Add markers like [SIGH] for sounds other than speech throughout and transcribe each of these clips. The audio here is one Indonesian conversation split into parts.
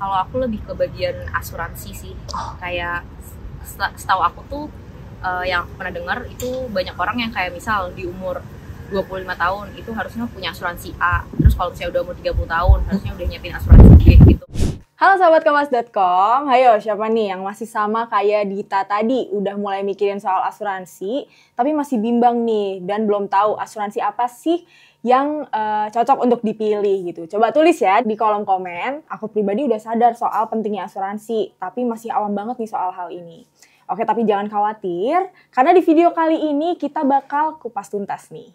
kalau aku lebih ke bagian asuransi sih kayak setahu aku tuh uh, yang aku pernah dengar itu banyak orang yang kayak misal di umur 25 tahun itu harusnya punya asuransi A terus kalau misalnya udah umur 30 tahun harusnya udah nyiapin asuransi B gitu Halo sahabat kemas.com, hayo siapa nih yang masih sama kayak Dita tadi, udah mulai mikirin soal asuransi, tapi masih bimbang nih dan belum tahu asuransi apa sih yang uh, cocok untuk dipilih gitu. Coba tulis ya di kolom komen. Aku pribadi udah sadar soal pentingnya asuransi, tapi masih awam banget nih soal hal ini. Oke, tapi jangan khawatir karena di video kali ini kita bakal kupas tuntas nih.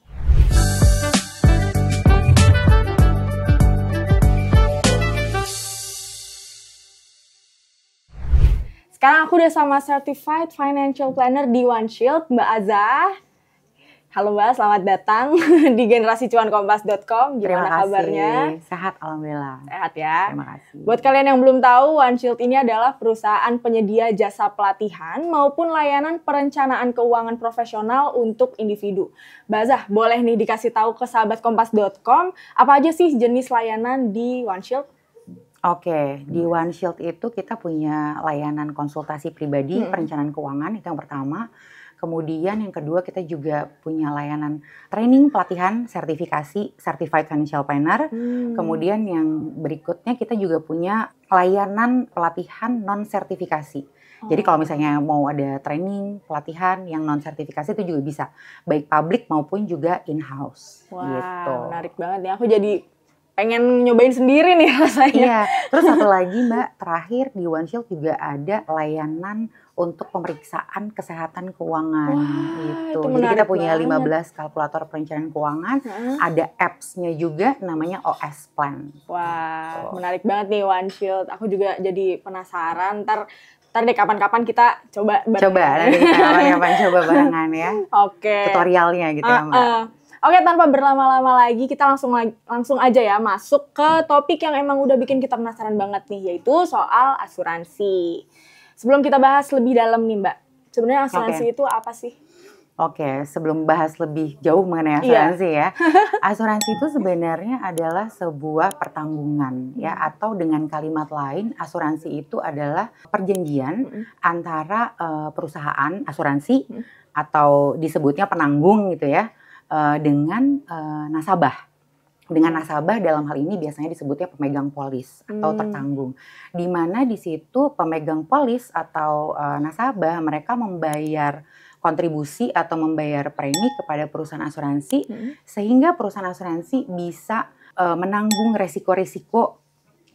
Sekarang aku udah sama Certified Financial Planner di One Shield, Mbak Azah. Halo Mbak, selamat datang [LAUGHS] di generasicuankompas.com. Gimana Terima kasih. kabarnya? Sehat alhamdulillah. Sehat ya. Terima kasih. Buat kalian yang belum tahu, One Shield ini adalah perusahaan penyedia jasa pelatihan maupun layanan perencanaan keuangan profesional untuk individu. Mbak Zah, boleh nih dikasih tahu ke sahabat kompas.com apa aja sih jenis layanan di One Shield? Oke, di hmm. One Shield itu kita punya layanan konsultasi pribadi, hmm. perencanaan keuangan itu yang pertama. Kemudian yang kedua kita juga punya layanan training, pelatihan, sertifikasi Certified Financial Planner. Hmm. Kemudian yang berikutnya kita juga punya layanan pelatihan non sertifikasi. Jadi oh. kalau misalnya mau ada training, pelatihan yang non sertifikasi itu juga bisa, baik publik maupun juga in house. Wah, wow, gitu. menarik banget ya. Aku jadi pengen nyobain sendiri nih [LAUGHS] rasanya. Iya. Terus satu lagi Mbak, terakhir di One Shield juga ada layanan untuk pemeriksaan kesehatan keuangan Wah, gitu. Jadi kita punya banget. 15 kalkulator perencanaan keuangan, hmm. ada apps-nya juga namanya OS Plan. Wah, gitu. menarik banget nih One Shield. Aku juga jadi penasaran ntar Ntar deh kapan-kapan kita coba barengan. Coba, nanti kapan-kapan coba barengan ya. [LAUGHS] Oke. Okay. Tutorialnya gitu uh, ya Mbak. Uh. Oke, tanpa berlama-lama lagi, kita langsung langsung aja ya masuk ke topik yang emang udah bikin kita penasaran banget nih, yaitu soal asuransi. Sebelum kita bahas lebih dalam nih Mbak, sebenarnya asuransi okay. itu apa sih? Oke, okay, sebelum bahas lebih jauh mengenai iya. asuransi yeah. ya. [LAUGHS] Asuransi itu sebenarnya adalah sebuah pertanggungan mm. ya hmm. atau dengan kalimat lain asuransi itu adalah perjanjian mm. antara uh, perusahaan asuransi mm. atau disebutnya penanggung gitu ya uh, dengan uh, nasabah dengan nasabah dalam hal ini biasanya disebutnya pemegang polis atau hmm. tertanggung. Di mana di situ pemegang polis atau uh, nasabah mereka membayar kontribusi atau membayar premi kepada perusahaan asuransi hmm. sehingga perusahaan asuransi bisa uh, menanggung resiko-resiko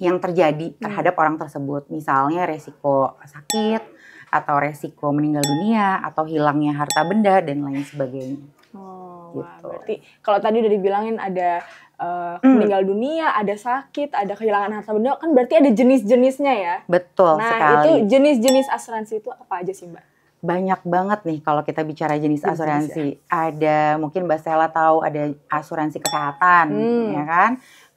yang terjadi hmm. terhadap orang tersebut. Misalnya resiko sakit atau resiko meninggal dunia atau hilangnya harta benda dan lain sebagainya. Oh gitu. Berarti kalau tadi udah dibilangin ada uh, mm. meninggal dunia, ada sakit, ada kehilangan harta benda, kan berarti ada jenis-jenisnya ya. Betul nah, sekali. Nah, itu jenis-jenis asuransi itu apa aja sih, Mbak? Banyak banget nih kalau kita bicara jenis, jenis asuransi. Ya. Ada mungkin Mbak Stella tahu ada asuransi kesehatan, mm. ya kan?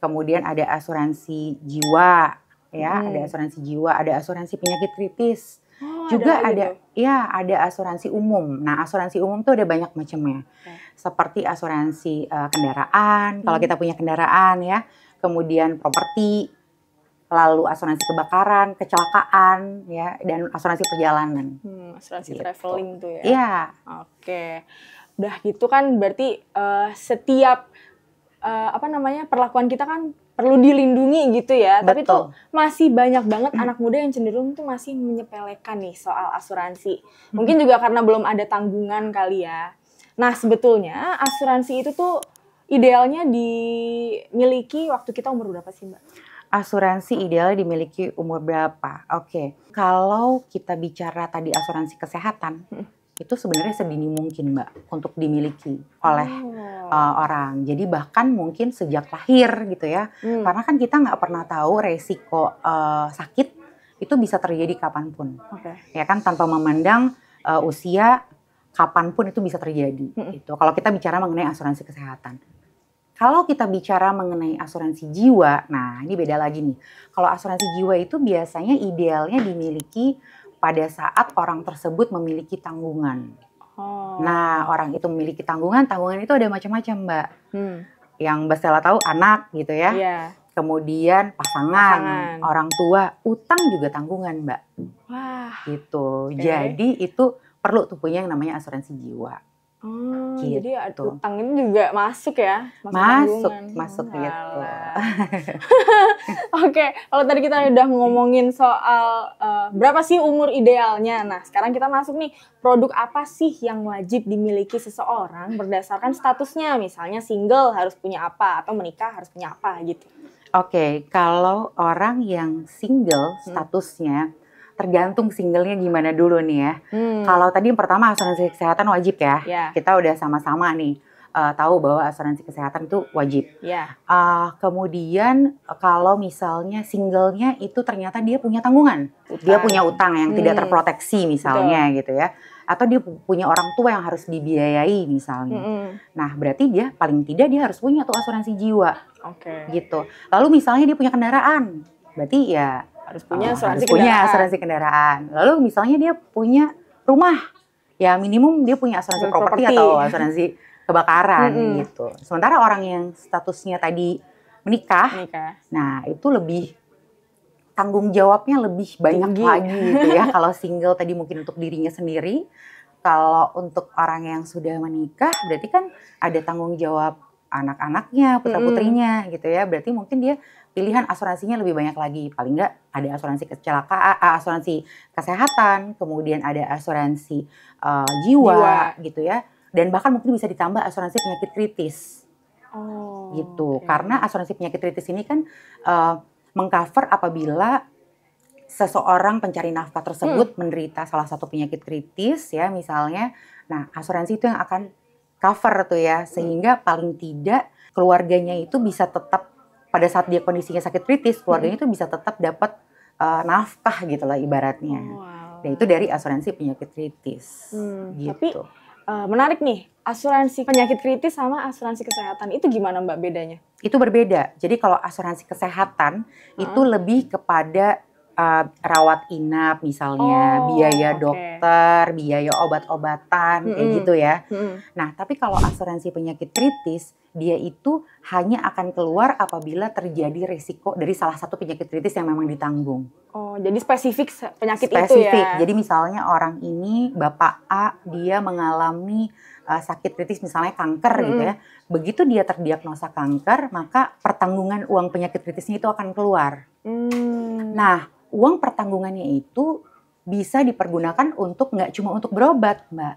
Kemudian ada asuransi jiwa, ya, mm. ada asuransi jiwa, ada asuransi penyakit kritis. Oh, juga ada, ada gitu? ya ada asuransi umum. Nah, asuransi umum tuh ada banyak macamnya. Okay. Ya seperti asuransi uh, kendaraan, hmm. kalau kita punya kendaraan ya, kemudian properti, lalu asuransi kebakaran, kecelakaan ya, dan asuransi perjalanan. Hmm, asuransi gitu. traveling tuh ya. Iya. Oke. Okay. Udah gitu kan berarti uh, setiap uh, apa namanya perlakuan kita kan perlu dilindungi gitu ya. Betul. Tapi tuh masih banyak banget hmm. anak muda yang cenderung tuh masih menyepelekan nih soal asuransi. Hmm. Mungkin juga karena belum ada tanggungan kali ya. Nah, sebetulnya asuransi itu tuh idealnya dimiliki waktu kita umur berapa sih, Mbak? Asuransi idealnya dimiliki umur berapa? Oke, okay. kalau kita bicara tadi asuransi kesehatan, hmm. itu sebenarnya sedini mungkin, Mbak, untuk dimiliki oleh oh. uh, orang. Jadi bahkan mungkin sejak lahir gitu ya, hmm. karena kan kita nggak pernah tahu resiko uh, sakit itu bisa terjadi kapanpun, okay. ya kan tanpa memandang uh, usia kapanpun itu bisa terjadi. Hmm. Gitu. Kalau kita bicara mengenai asuransi kesehatan. Kalau kita bicara mengenai asuransi jiwa, nah ini beda lagi nih. Kalau asuransi jiwa itu biasanya idealnya dimiliki pada saat orang tersebut memiliki tanggungan. Oh. Nah, orang itu memiliki tanggungan, tanggungan itu ada macam-macam, Mbak. Hmm. Yang Mbak tahu anak gitu ya. Yeah. Kemudian pasangan, pasangan, orang tua, utang juga tanggungan, Mbak. Wah. Gitu. Okay. Jadi itu perlu tuh punya yang namanya asuransi jiwa. Hmm, gitu. Jadi utang ini juga masuk ya? Masuk, masuk, masuk gitu. [LAUGHS] Oke, okay. kalau tadi kita udah ngomongin soal uh, berapa sih umur idealnya. Nah, sekarang kita masuk nih, produk apa sih yang wajib dimiliki seseorang berdasarkan statusnya? Misalnya single harus punya apa, atau menikah harus punya apa gitu. Oke, okay. kalau orang yang single hmm. statusnya, hmm tergantung singlenya gimana dulu nih ya. Hmm. Kalau tadi yang pertama asuransi kesehatan wajib ya. Yeah. Kita udah sama-sama nih uh, tahu bahwa asuransi kesehatan itu wajib. Yeah. Ya. Uh, kemudian eh, kalau misalnya singlenya itu ternyata dia punya tanggungan, utang. dia punya utang yang hmm. tidak terproteksi misalnya Betul. gitu ya, atau dia punya orang tua yang harus dibiayai misalnya. -hmm. Nah berarti dia paling tidak dia harus punya tuh asuransi jiwa. Oke. Okay. Gitu. Lalu misalnya dia punya kendaraan, berarti ya harus punya oh, asuransi harus kendaraan. asuransi kendaraan. Lalu misalnya dia punya rumah, ya minimum dia punya asuransi properti atau asuransi kebakaran -hmm. gitu. Sementara orang yang statusnya tadi menikah, menikah. nah itu lebih tanggung jawabnya lebih banyak Tinggi. lagi gitu ya. [LAUGHS] kalau single tadi mungkin untuk dirinya sendiri, kalau untuk orang yang sudah menikah berarti kan ada tanggung jawab anak-anaknya, putra-putrinya mm. gitu ya. Berarti mungkin dia pilihan asuransinya lebih banyak lagi. Paling enggak ada asuransi kecelakaan, eh, eh, asuransi kesehatan, kemudian ada asuransi uh, jiwa, jiwa gitu ya. Dan bahkan mungkin bisa ditambah asuransi penyakit kritis. Oh, gitu. Okay. Karena asuransi penyakit kritis ini kan uh, mengcover apabila seseorang pencari nafkah tersebut hmm. menderita salah satu penyakit kritis ya misalnya. Nah, asuransi itu yang akan cover tuh ya hmm. sehingga paling tidak keluarganya itu bisa tetap pada saat dia kondisinya sakit kritis keluarganya hmm. itu bisa tetap dapat uh, nafkah gitu lah ibaratnya. Oh, wow. Dan itu dari asuransi penyakit kritis. Hmm, gitu. Tapi uh, eh, menarik nih asuransi penyakit kritis sama asuransi kesehatan itu gimana mbak bedanya? Itu berbeda. Jadi kalau asuransi kesehatan hmm. itu lebih kepada uh, rawat inap misalnya, oh, biaya okay. dokter, biaya obat-obatan -hmm. kayak gitu ya. -hmm. Nah, tapi kalau asuransi penyakit kritis, dia itu hanya akan keluar apabila terjadi resiko dari salah satu penyakit kritis yang memang ditanggung. Oh, jadi spesifik penyakit spesifik. itu ya. Spesifik. Jadi misalnya orang ini Bapak A dia mengalami uh, sakit kritis misalnya kanker -hmm. gitu ya. Begitu dia terdiagnosa kanker, maka pertanggungan uang penyakit kritisnya itu akan keluar. Hmm. Nah, uang pertanggungannya itu bisa dipergunakan untuk nggak cuma untuk berobat, Mbak.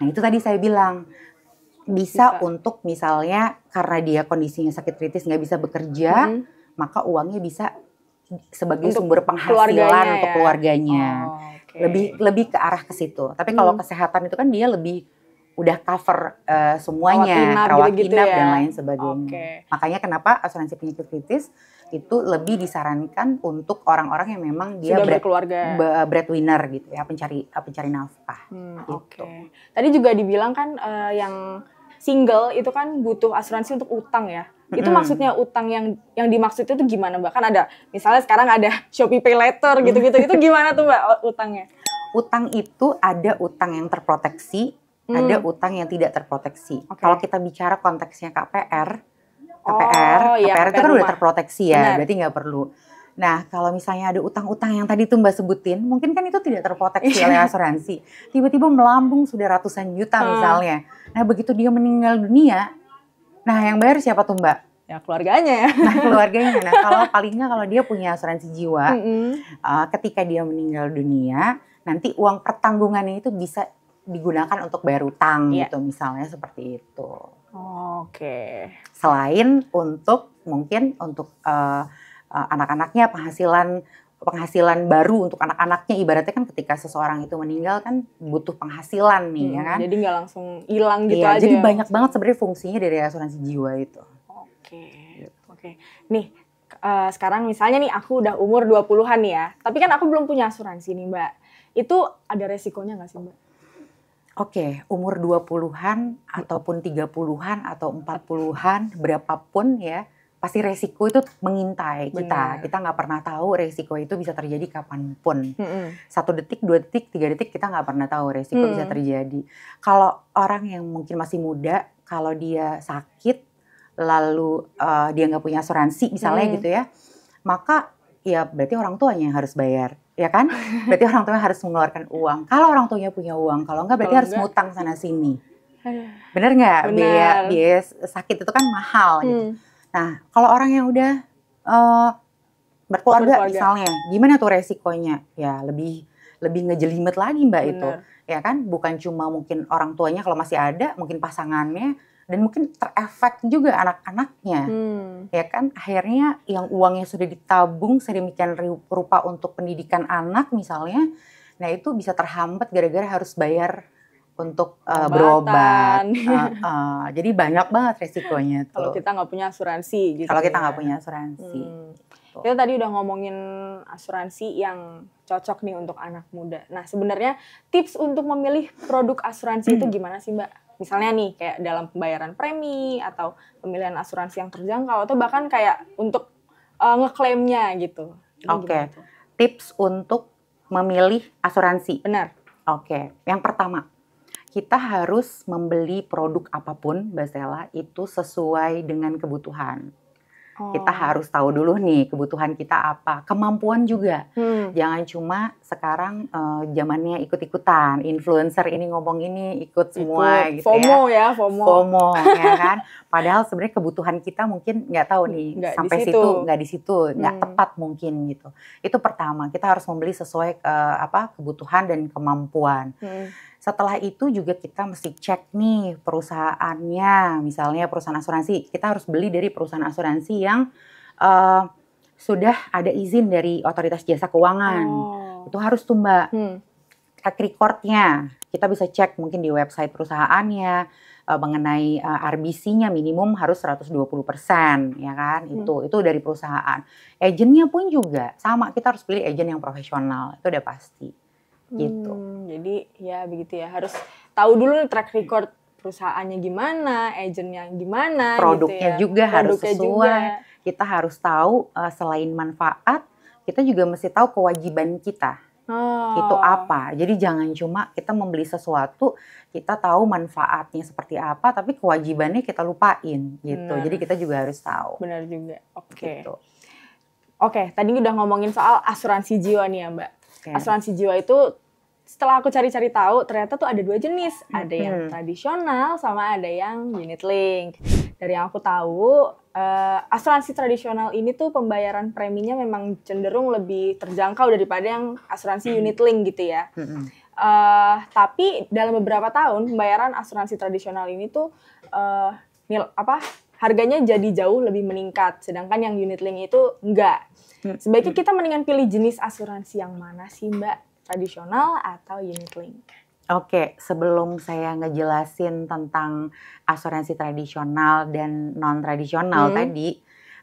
Nah, itu tadi saya bilang bisa, bisa. untuk misalnya karena dia kondisinya sakit kritis nggak bisa bekerja, -hmm. maka uangnya bisa sebagai untuk sumber penghasilan keluarganya untuk ya? keluarganya. Oh, okay. Lebih lebih ke arah ke situ. Tapi kalau hmm. kesehatan itu kan dia lebih udah cover uh, semuanya, rawat inap, rawat gitu -gitu inap ya? dan lain sebagainya. Okay. Makanya kenapa asuransi penyakit kritis itu lebih disarankan untuk orang-orang yang memang dia Sudah bread, berkeluarga breadwinner gitu ya pencari eh, pencari nafkah hmm, gitu. Okay. Tadi juga dibilang kan uh, yang single itu kan butuh asuransi untuk utang ya. Itu hmm. maksudnya utang yang yang dimaksud itu gimana Mbak? Kan ada misalnya sekarang ada [LAUGHS] Shopee Pay Later gitu-gitu. itu gimana tuh Mbak utangnya? Utang itu ada utang yang terproteksi, ada hmm. utang yang tidak terproteksi. Okay. Kalau kita bicara konteksnya KPR, KPR, oh, KPR, iya, KPR itu kan rumah. udah terproteksi ya, Benar. berarti nggak perlu. Nah, kalau misalnya ada utang-utang yang tadi tuh Mbak sebutin, mungkin kan itu tidak terproteksi iya. oleh asuransi. Tiba-tiba melambung sudah ratusan juta hmm. misalnya. Nah, begitu dia meninggal dunia, nah yang bayar siapa tuh Mbak? ya keluarganya ya. Nah keluarganya. Nah kalau palingnya kalau dia punya asuransi jiwa, mm -hmm. uh, ketika dia meninggal dunia, nanti uang pertanggungannya itu bisa digunakan untuk bayar utang yeah. gitu misalnya seperti itu. Oke. Selain untuk mungkin untuk uh, uh, anak-anaknya penghasilan penghasilan baru untuk anak-anaknya ibaratnya kan ketika seseorang itu meninggal kan butuh penghasilan nih ya hmm, ya kan. Jadi nggak langsung hilang gitu iya, aja. Jadi ya banyak banget sebenarnya fungsinya dari asuransi jiwa itu. Oke. Okay. Oke. Nih uh, sekarang misalnya nih aku udah umur 20-an nih ya, tapi kan aku belum punya asuransi nih, Mbak. Itu ada resikonya nggak sih, Mbak? Oke, okay, umur 20-an ataupun 30-an atau 40-an berapapun ya, pasti resiko itu mengintai Bener. kita. Kita nggak pernah tahu resiko itu bisa terjadi kapanpun. Mm -hmm. Satu detik, dua detik, tiga detik kita nggak pernah tahu resiko mm -hmm. bisa terjadi. Kalau orang yang mungkin masih muda, kalau dia sakit, lalu uh, dia nggak punya asuransi misalnya mm -hmm. gitu ya, maka ya berarti orang tuanya yang harus bayar ya kan? Berarti orang tuanya harus mengeluarkan uang. Iya. Kalau orang tuanya punya uang, kalau enggak berarti kalau harus enggak. ngutang sana iya. sini. Bener nggak? Biaya biaya sakit itu kan mahal. Gitu. Hmm. Gitu. Nah, kalau orang yang udah uh, berkeluarga, berkeluarga misalnya, gimana tuh resikonya? Ya lebih lebih ngejelimet lagi mbak Bener. itu, ya kan? Bukan cuma mungkin orang tuanya kalau masih ada, mungkin pasangannya dan mungkin terefek juga anak-anaknya hmm. ya kan akhirnya yang uangnya sudah ditabung sedemikian rupa untuk pendidikan anak misalnya nah itu bisa terhambat gara-gara harus bayar untuk uh, berobat. Uh, [LAUGHS] uh, jadi banyak banget resikonya Kalau kita nggak punya asuransi gitu. Kalau kita ya. nggak punya asuransi. Hmm. Gitu. Kita tadi udah ngomongin asuransi yang cocok nih untuk anak muda. Nah sebenarnya tips untuk memilih produk asuransi itu hmm. gimana sih Mbak? misalnya nih kayak dalam pembayaran premi atau pemilihan asuransi yang terjangkau atau bahkan kayak untuk uh, ngeklaimnya gitu. Oke. Okay. Tips untuk memilih asuransi. Benar. Oke. Okay. Yang pertama, kita harus membeli produk apapun, Basela, itu sesuai dengan kebutuhan. Kita oh. harus tahu dulu nih kebutuhan kita apa, kemampuan juga. Hmm. Jangan cuma sekarang uh, zamannya ikut-ikutan, influencer ini ngomong ini ikut semua ikut. gitu ya. FOMO ya. ya FOMO. FOMO ya [LAUGHS] kan. Padahal sebenarnya kebutuhan kita mungkin nggak tahu nih gak sampai di situ nggak di situ, nggak hmm. tepat mungkin gitu. Itu pertama, kita harus membeli sesuai uh, apa kebutuhan dan kemampuan. Hmm setelah itu juga kita mesti cek nih perusahaannya, misalnya perusahaan asuransi. Kita harus beli dari perusahaan asuransi yang uh, sudah ada izin dari otoritas jasa keuangan. Oh. Itu harus tuh Mbak. Hmm. Track recordnya kita bisa cek mungkin di website perusahaannya uh, mengenai uh, eh, RBC-nya minimum harus 120% ya kan hmm. itu itu dari perusahaan. Agennya pun juga sama kita harus pilih agen yang profesional itu udah pasti gitu. Hmm, jadi ya begitu ya harus tahu dulu track record perusahaannya gimana, agentnya gimana, gitu produknya gitu ya. juga produknya harus sesuai. Juga. Kita harus tahu eh, selain manfaat, kita juga mesti tahu kewajiban kita. Oh. Itu apa? Jadi jangan cuma kita membeli sesuatu, kita tahu manfaatnya seperti apa, tapi kewajibannya kita lupain gitu. Benar. Jadi kita juga harus tahu. Benar juga. Oke. Okay. Gitu. Oke, okay, tadi udah ngomongin soal asuransi jiwa nih ya, Mbak. Okay. Asuransi jiwa itu setelah aku cari-cari tahu ternyata tuh ada dua jenis, ada yang hmm. tradisional sama ada yang unit link. Dari yang aku tahu, uh, asuransi tradisional ini tuh pembayaran preminya memang cenderung lebih terjangkau daripada yang asuransi hmm. unit link gitu ya. Hmm. Uh, tapi dalam beberapa tahun pembayaran asuransi tradisional ini tuh uh, eh, nil apa harganya jadi jauh lebih meningkat. Sedangkan yang unit link itu enggak. Hmm. Sebaiknya kita mendingan pilih jenis asuransi yang mana sih Mbak? Tradisional atau unit link? Oke, sebelum saya ngejelasin tentang asuransi tradisional dan non tradisional hmm. tadi,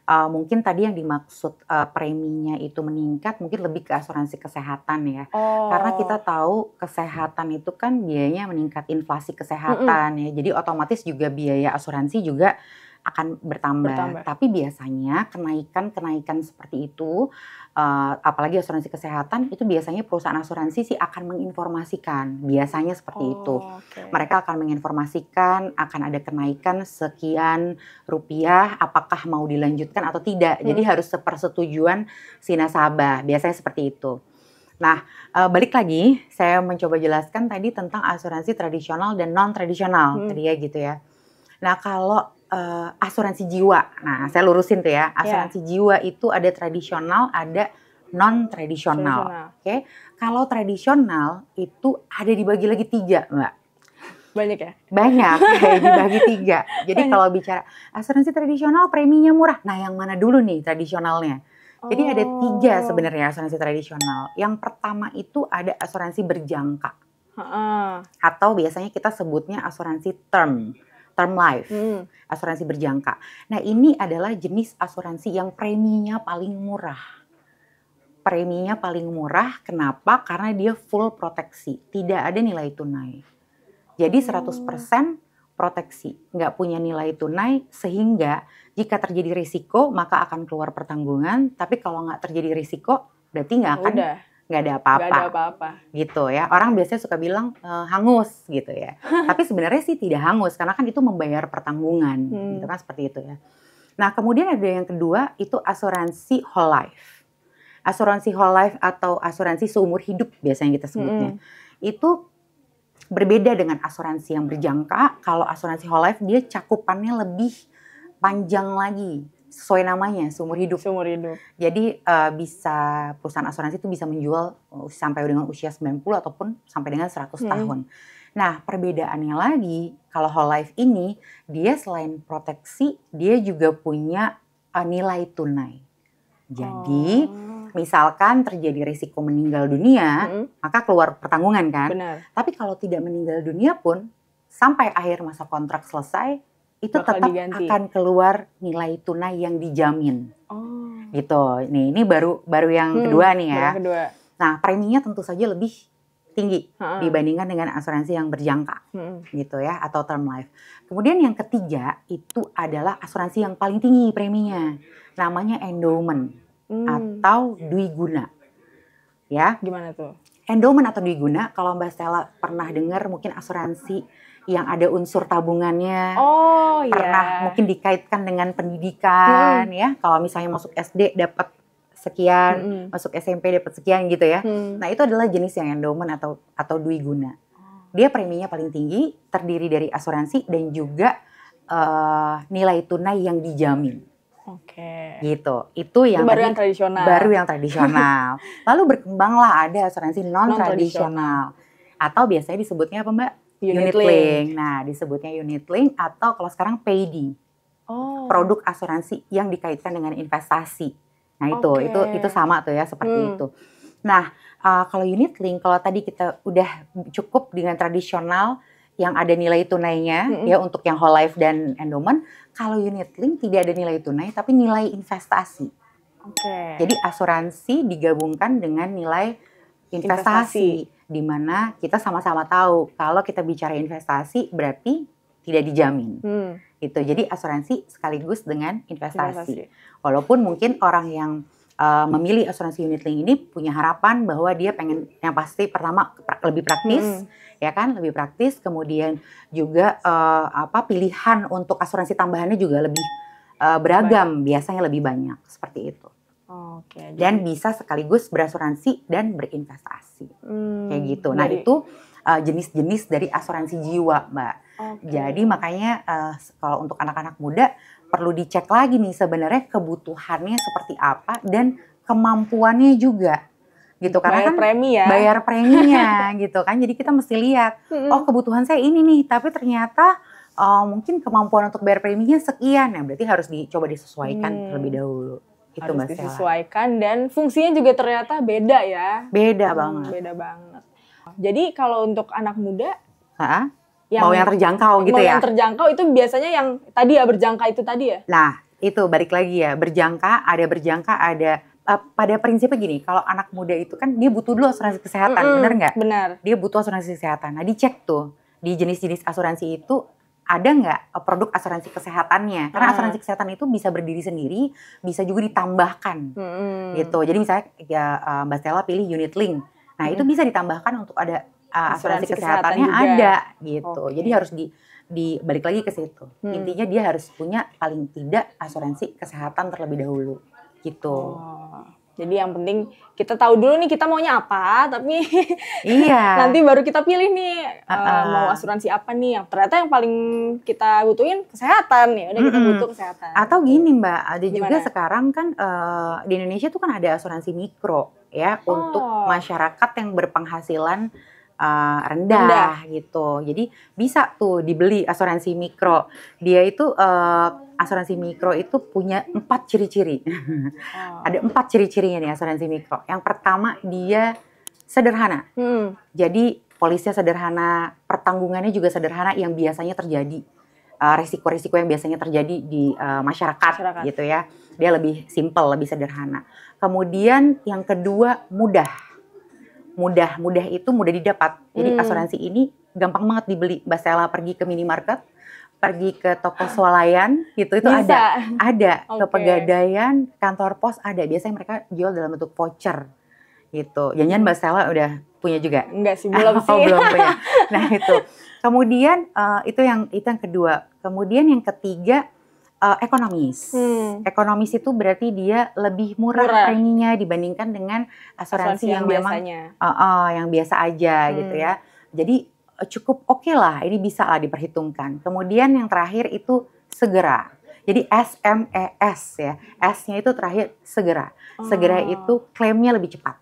uh, mungkin tadi yang dimaksud uh, preminya itu meningkat, mungkin lebih ke asuransi kesehatan ya. Oh. Karena kita tahu kesehatan itu kan biayanya meningkat inflasi hmm, hmm. kesehatan hmm. ya, jadi otomatis juga biaya asuransi juga akan bertambah. bertambah. Tapi biasanya kenaikan-kenaikan seperti itu, uh, apalagi asuransi kesehatan, itu biasanya perusahaan asuransi sih akan menginformasikan. Biasanya seperti oh, itu. Okay. Mereka akan menginformasikan akan ada kenaikan sekian rupiah, apakah mau dilanjutkan atau tidak. Hmm. Jadi harus sepersetujuan si nasabah. Biasanya seperti itu. Nah, eh, balik lagi, saya mencoba jelaskan tadi tentang asuransi tradisional dan non tradisional hmm. tadi ya gitu ya. Nah, kalau uh, asuransi jiwa. Nah, saya lurusin tuh ya. Iya. Asuransi yeah. jiwa itu ada tradisional, ada non tradisional. Oke. Okay? Kalau tradisional itu ada dibagi lagi tiga, Mbak. Banyak ya? Banyak, [LAUGHS] dibagi tiga. Jadi Banyak. kalau bicara asuransi tradisional preminya murah. Nah, yang mana dulu nih tradisionalnya? Jadi oh. ada tiga oh. sebenarnya asuransi tradisional. Yang pertama itu ada asuransi berjangka. Uh -uh. Atau biasanya kita sebutnya asuransi term term life, hmm. asuransi berjangka. Nah, ini adalah jenis asuransi yang preminya paling murah. Preminya paling murah, kenapa? Karena dia full proteksi, tidak ada nilai tunai. Jadi 100% hmm. proteksi, nggak punya nilai tunai, sehingga jika terjadi risiko maka akan keluar pertanggungan, tapi kalau nggak terjadi risiko berarti nggak akan Udah nggak ada apa-apa. Gitu ya. Orang biasanya suka bilang e, hangus gitu ya. [LAUGHS] Tapi sebenarnya sih tidak hangus karena kan itu membayar pertanggungan, gitu hmm. gitu kan seperti itu ya. Nah kemudian ada yang kedua itu asuransi whole life. Asuransi whole life atau asuransi seumur hidup biasanya kita sebutnya. Hmm. Itu berbeda dengan asuransi yang berjangka. Kalau asuransi whole life dia cakupannya lebih panjang lagi sesuai namanya seumur hidup. Seumur hidup. Jadi uh, bisa perusahaan asuransi itu bisa menjual eh, sampai dengan usia 90 ataupun sampai dengan 100 hmm. tahun. Nah, perbedaannya lagi kalau whole life ini dia selain proteksi, dia juga punya eh, nilai tunai. Jadi oh. misalkan terjadi risiko meninggal dunia, -hmm. maka keluar pertanggungan kan. Benar. Tapi kalau tidak meninggal dunia pun sampai akhir masa kontrak selesai, itu Bakal tetap diganti. akan keluar nilai tunai yang dijamin. Oh. Gitu. Nih, ini baru baru yang hmm, kedua nih ya. kedua. Nah, preminya tentu saja lebih tinggi ha dibandingkan dengan asuransi yang berjangka. Hmm. Gitu ya atau term life. Kemudian yang ketiga itu adalah asuransi yang paling tinggi preminya. Namanya endowment hmm. atau guna, Ya. Gimana tuh? Endowment atau guna, kalau Mbak Stella pernah dengar mungkin asuransi yang ada unsur tabungannya. Oh iya. Pernah yeah. mungkin dikaitkan dengan pendidikan hmm. ya. Kalau misalnya masuk SD dapat sekian, hmm. masuk SMP dapat sekian gitu ya. Hmm. Nah, itu adalah jenis yang endowment atau atau dui guna. Dia preminya paling tinggi, terdiri dari asuransi dan juga uh, nilai tunai yang dijamin. Oke. Okay. Gitu. Itu yang baru yang tradisional. Baru yang tradisional. [LAUGHS] Lalu berkembanglah ada asuransi non tradisional atau biasanya disebutnya apa Mbak? Unit, unit link. link. Nah, disebutnya unit link atau kalau sekarang PD. Oh. Produk asuransi yang dikaitkan dengan investasi. Nah, itu okay. itu itu sama tuh ya seperti hmm. itu. Nah, uh, kalau unit link kalau tadi kita udah cukup dengan tradisional yang ada nilai tunainya -hmm. ya untuk yang whole life dan endowment, kalau unit link tidak ada nilai tunai tapi nilai investasi. Oke. Okay. Jadi asuransi digabungkan dengan nilai investasi. investasi dimana kita sama-sama tahu kalau kita bicara investasi berarti tidak dijamin. Hmm. Gitu. Jadi asuransi sekaligus dengan investasi. investasi. Walaupun mungkin orang yang uh, memilih asuransi unit link ini punya harapan bahwa dia pengen yang pasti pertama lebih praktis, hmm. ya kan, lebih praktis, kemudian juga uh, apa pilihan untuk asuransi tambahannya juga lebih uh, beragam, banyak. biasanya lebih banyak seperti itu. Oke. Okay, dan jadi... bisa sekaligus berasuransi dan berinvestasi. Hmm, Kayak gitu. Nah, jadi... itu eh, jenis-jenis dari asuransi jiwa, Mbak. Okay. Jadi makanya uh, kalau untuk anak-anak muda perlu dicek lagi nih sebenarnya kebutuhannya seperti apa dan kemampuannya juga gitu karena bayar kan premi ya. bayar preminya [LAUGHS] gitu kan jadi kita mesti lihat hmm. oh kebutuhan saya ini nih tapi ternyata uh, mungkin kemampuan untuk bayar preminya sekian ya berarti harus dicoba disesuaikan hmm. terlebih dahulu gitu harus Mbak disesuaikan dan fungsinya juga ternyata beda ya. Beda hmm, banget. Beda banget. Jadi kalau untuk anak muda, ha? yang mau yang terjangkau gitu ya. Mau yang terjangkau itu biasanya yang tadi ya berjangka itu tadi ya. Nah, itu balik lagi ya, berjangka, ada berjangka, ada eh, pada prinsipnya gini, kalau anak muda itu kan dia butuh dulu asuransi kesehatan, mm -hmm, benar nggak? Benar. Dia butuh asuransi kesehatan. Nah, dicek tuh di jenis-jenis asuransi itu ada nggak eh, produk asuransi kesehatannya karena hmm. asuransi kesehatan itu bisa berdiri sendiri bisa juga ditambahkan hmm. gitu jadi misalnya ya eh, mbak Stella pilih unit link nah hmm. itu bisa ditambahkan untuk ada eh, asuransi, asuransi kesehatannya kesehatan ada gitu okay. jadi harus di di balik lagi ke situ hmm. intinya dia harus punya paling tidak asuransi kesehatan terlebih dahulu gitu. Oh. Jadi yang penting kita tahu dulu nih kita maunya apa, tapi [LAUGHS] iya. nanti baru kita pilih nih uh, uh, mau asuransi apa nih. Yang Ternyata yang paling kita butuhin kesehatan ya, udah mm -hmm. kita butuh kesehatan. Atau gini Mbak, ada Gimana? juga sekarang kan uh, di Indonesia tuh kan ada asuransi mikro ya oh. untuk masyarakat yang berpenghasilan Eh, rendah, rendah gitu. Jadi bisa tuh dibeli asuransi mikro. Dia itu uh, asuransi mikro itu punya empat ciri-ciri. Oh. Ada empat ciri-cirinya nih asuransi mikro. Yang pertama dia sederhana. Hmm. Jadi polisnya sederhana, pertanggungannya juga sederhana yang biasanya terjadi eh, resiko-resiko uh, yang biasanya terjadi di uh, masyarakat, masyarakat gitu ya. Dia lebih simple, lebih sederhana. Kemudian yang kedua mudah mudah mudah itu mudah didapat jadi hmm. asuransi ini gampang banget dibeli mbak sela pergi ke minimarket pergi ke toko swalayan gitu itu Bisa. ada ada okay. ke pegadaian kantor pos ada biasanya mereka jual dalam bentuk voucher gitu jangan mbak hmm. sela udah punya juga enggak sih belum [LAUGHS] oh, sih oh, belum punya [LAUGHS] nah itu kemudian uh, itu yang itu yang kedua kemudian yang ketiga uh, ekonomis. Hmm. Ekonomis itu berarti dia lebih murah, murah. preminya dibandingkan dengan asuransi, asuransi yang, yang memang Uh, uh, yang biasa aja hmm. gitu ya. Jadi eh, cukup oke okay lah, ini bisa lah diperhitungkan. Kemudian yang terakhir itu segera. Jadi SMES e ya, S-nya itu terakhir segera. Segera oh. itu klaimnya lebih cepat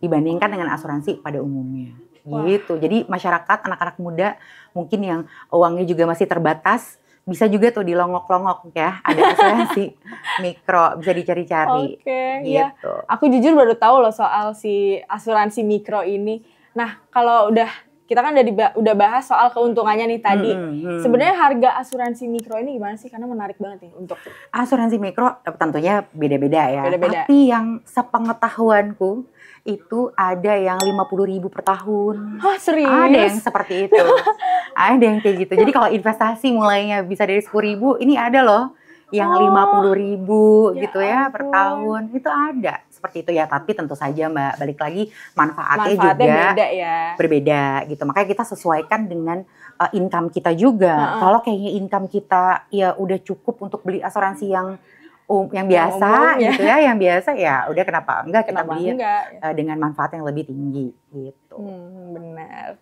dibandingkan dengan oh. asuransi pada umumnya. Gitu. Jadi masyarakat anak-anak muda mungkin yang uangnya juga masih terbatas bisa juga tuh dilongok-longok ya ada asuransi [LAUGHS] mikro bisa dicari-cari. Oke. Okay, iya. gitu. Ya. Aku jujur baru tahu loh soal si asuransi mikro ini. Nah kalau udah kita kan udah diba- udah bahas soal keuntungannya nih tadi. Hmm, hmm. Sebenarnya harga asuransi mikro ini gimana sih? Karena menarik banget nih untuk asuransi mikro eh, tentunya beda-beda ya. Beda -beda. Tapi yang sepengetahuanku itu ada yang lima puluh ribu per tahun. Hah, serius? Ada yang seperti itu. [LAUGHS] ada yang kayak gitu. Jadi kalau investasi mulainya bisa dari sepuluh ribu, ini ada loh yang oh. lima oh, puluh ribu ya gitu ya ampun. per tahun itu ada seperti itu ya tapi tentu saja mbak balik lagi manfaatnya, manfaatnya juga beda ya. berbeda gitu makanya kita sesuaikan dengan uh, income kita juga uh -uh. kalau kayaknya income kita ya udah cukup untuk beli asuransi yang um, yang biasa yang gitu ya, yang biasa ya udah kenapa enggak kita kenapa beli enggak, uh, dengan manfaat yang lebih tinggi gitu. Hmm, benar.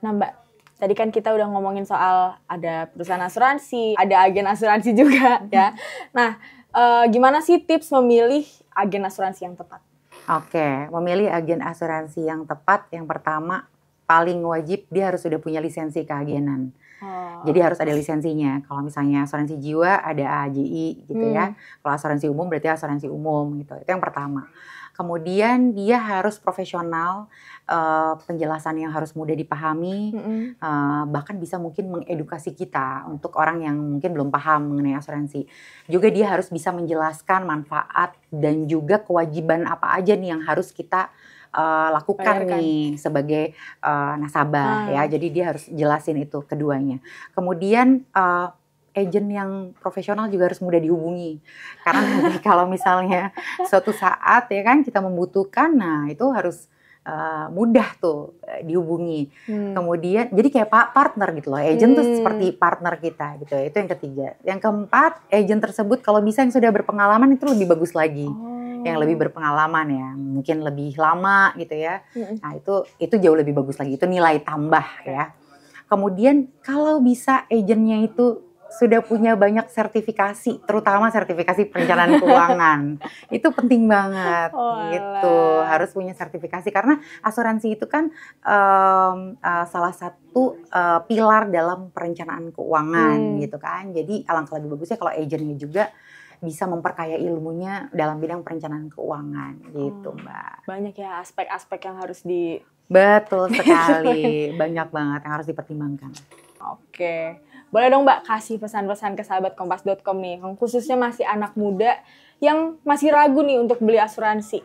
Nah, Mbak, tadi kan kita udah ngomongin soal ada perusahaan asuransi, ada agen asuransi [LAUGHS] juga ya. Nah, uh, gimana sih tips memilih agen asuransi yang tepat? Oke, memilih agen asuransi yang tepat yang pertama paling wajib dia harus sudah punya lisensi keagenan. Oh. Jadi harus ada lisensinya. Kalau misalnya asuransi jiwa ada AJI gitu ya. hmm. ya. Kalau asuransi umum berarti asuransi umum gitu. Itu yang pertama. Kemudian dia harus profesional, uh, penjelasan yang harus mudah dipahami, mm -hmm. uh, bahkan bisa mungkin mengedukasi kita untuk orang yang mungkin belum paham mengenai asuransi. Juga dia harus bisa menjelaskan manfaat dan juga kewajiban apa aja nih yang harus kita uh, lakukan Bayarkan. nih sebagai uh, nasabah hmm. ya. Jadi dia harus jelasin itu keduanya. Kemudian uh, agent yang profesional juga harus mudah dihubungi. Karena [LAUGHS] nanti kalau misalnya suatu saat ya kan kita membutuhkan, nah itu harus uh, mudah tuh uh, dihubungi. Hmm. Kemudian jadi kayak pak partner gitu loh. Agent hmm. tuh seperti partner kita gitu. Itu yang ketiga. Yang keempat, agent tersebut kalau bisa yang sudah berpengalaman itu lebih bagus lagi. Oh yang lebih hmm. berpengalaman ya, mungkin lebih lama gitu ya. Hmm. Nah itu itu jauh lebih bagus lagi, itu nilai tambah ya. Kemudian kalau bisa agennya itu sudah punya banyak sertifikasi, terutama sertifikasi perencanaan [LAUGHS] keuangan. itu penting banget oh, gitu. Harus punya sertifikasi karena asuransi itu kan um, uh, salah satu uh, pilar dalam perencanaan keuangan hmm. gitu kan. Jadi alangkah lebih bagusnya kalau agennya juga bisa memperkaya ilmunya dalam bidang perencanaan keuangan gitu oh, mbak. Banyak ya aspek-aspek yang harus di betul [LAUGHS] sekali banyak banget yang harus dipertimbangkan. Oke, boleh dong mbak kasih pesan-pesan ke sahabat kompas.com nih, yang khususnya masih anak muda yang masih ragu nih untuk beli asuransi.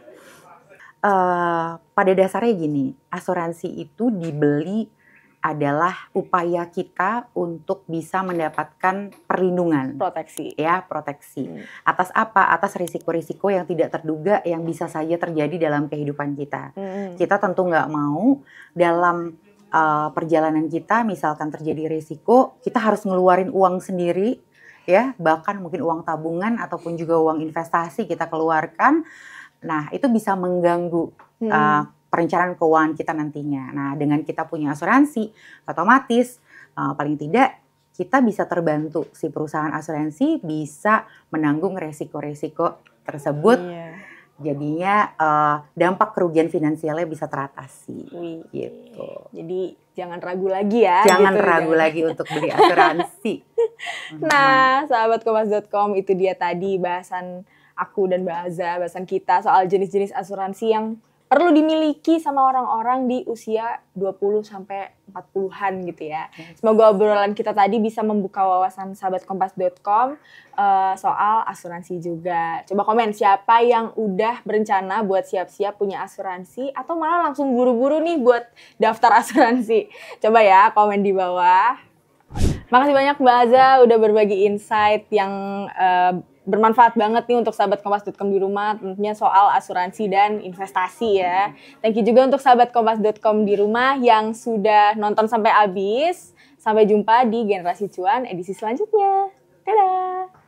Uh, pada dasarnya gini, asuransi itu dibeli adalah upaya kita untuk bisa mendapatkan perlindungan, proteksi, ya proteksi hmm. atas apa? Atas risiko-risiko yang tidak terduga yang bisa saja terjadi dalam kehidupan kita. Hmm. Kita tentu nggak mau dalam uh, perjalanan kita, misalkan terjadi risiko, kita harus ngeluarin uang sendiri, ya bahkan mungkin uang tabungan ataupun juga uang investasi kita keluarkan. Nah itu bisa mengganggu. Hmm. Uh, perencanaan keuangan kita nantinya. Nah, dengan kita punya asuransi, otomatis uh, paling tidak kita bisa terbantu si perusahaan asuransi bisa menanggung resiko-resiko tersebut. Iya. Jadinya uh, dampak kerugian finansialnya bisa teratasi. Wih. Gitu. Jadi jangan ragu lagi ya. Jangan gitu, ragu jangan. lagi untuk beli asuransi. [LAUGHS] nah, sahabat kompas.com itu dia tadi bahasan aku dan Mbak Aza, bahasan kita soal jenis-jenis asuransi yang perlu dimiliki sama orang-orang di usia 20 sampai 40-an gitu ya. Semoga obrolan kita tadi bisa membuka wawasan sahabatkompas.com uh, eh, soal asuransi juga. Coba komen siapa yang udah berencana buat siap-siap punya asuransi atau malah langsung buru-buru nih buat daftar asuransi. Coba ya komen di bawah. Makasih banyak Mbak Aza udah berbagi insight yang uh, bermanfaat banget nih untuk sahabat kompas.com di rumah tentunya soal asuransi dan investasi ya. Thank you juga untuk sahabat kompas.com di rumah yang sudah nonton sampai habis. Sampai jumpa di Generasi Cuan edisi selanjutnya. Dadah.